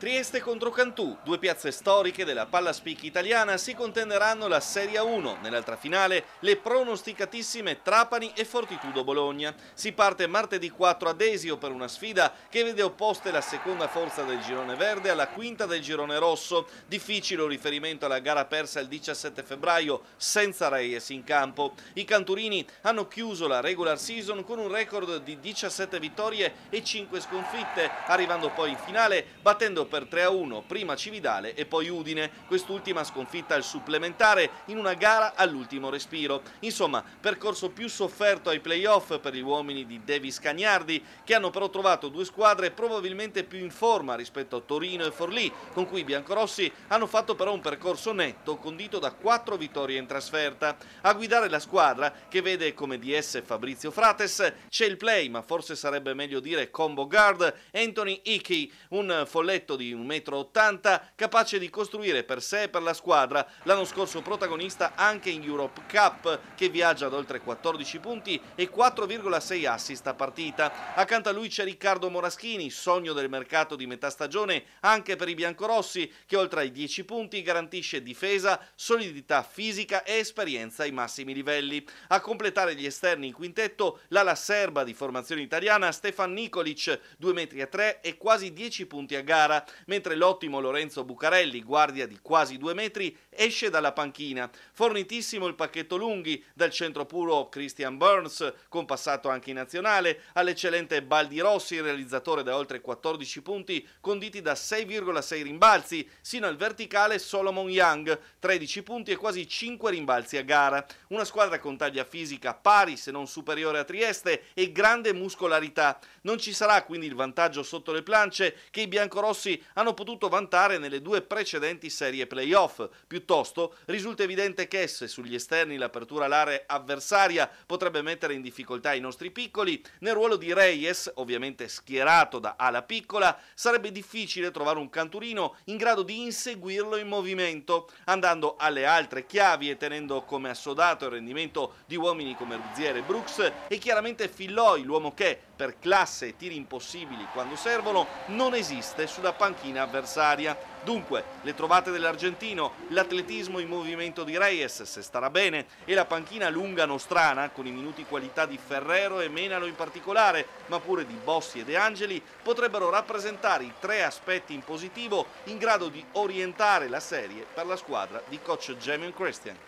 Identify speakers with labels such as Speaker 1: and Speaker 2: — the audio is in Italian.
Speaker 1: Trieste contro Cantù, due piazze storiche della palla pallaspicchi italiana si contenderanno la Serie 1, nell'altra finale le pronosticatissime Trapani e Fortitudo Bologna. Si parte martedì 4 ad Esio per una sfida che vede opposte la seconda forza del girone verde alla quinta del girone rosso. Difficile riferimento alla gara persa il 17 febbraio senza Reyes in campo. I canturini hanno chiuso la regular season con un record di 17 vittorie e 5 sconfitte, arrivando poi in finale battendo per 3-1, prima Cividale e poi Udine, quest'ultima sconfitta al supplementare in una gara all'ultimo respiro. Insomma, percorso più sofferto ai playoff per gli uomini di Davis Cagnardi, che hanno però trovato due squadre probabilmente più in forma rispetto a Torino e Forlì, con cui i biancorossi hanno fatto però un percorso netto condito da quattro vittorie in trasferta. A guidare la squadra, che vede come DS Fabrizio Frates, c'è il play, ma forse sarebbe meglio dire combo guard, Anthony Hickey, un folletto di di 1,80 m, capace di costruire per sé e per la squadra, l'anno scorso protagonista anche in Europe Cup, che viaggia ad oltre 14 punti e 4,6 assist a partita. Accanto a lui c'è Riccardo Moraschini, sogno del mercato di metà stagione anche per i biancorossi, che oltre ai 10 punti garantisce difesa, solidità fisica e esperienza ai massimi livelli. A completare gli esterni in quintetto l'ala serba di formazione italiana Stefan Nikolic, 2,3 m e quasi 10 punti a gara mentre l'ottimo Lorenzo Bucarelli, guardia di quasi due metri, esce dalla panchina. Fornitissimo il pacchetto lunghi dal centro puro Christian Burns, con passato anche in nazionale, all'eccellente Baldi Rossi, realizzatore da oltre 14 punti, conditi da 6,6 rimbalzi, sino al verticale Solomon Young, 13 punti e quasi 5 rimbalzi a gara. Una squadra con taglia fisica pari, se non superiore a Trieste, e grande muscolarità. Non ci sarà quindi il vantaggio sotto le plance che i biancorossi rossi hanno potuto vantare nelle due precedenti serie playoff. Piuttosto risulta evidente che se sugli esterni l'apertura all'area avversaria potrebbe mettere in difficoltà i nostri piccoli, nel ruolo di Reyes, ovviamente schierato da ala piccola, sarebbe difficile trovare un canturino in grado di inseguirlo in movimento, andando alle altre chiavi e tenendo come assodato il rendimento di uomini come Ruziere e Brooks e chiaramente Filloi, l'uomo che per classe e tiri impossibili quando servono non esiste sulla panchina avversaria. Dunque, le trovate dell'argentino, l'atletismo in movimento di Reyes, se starà bene, e la panchina lunga nostrana, con i minuti qualità di Ferrero e Menalo in particolare, ma pure di Bossi e De Angeli, potrebbero rappresentare i tre aspetti in positivo in grado di orientare la serie per la squadra di coach Jamie Christian.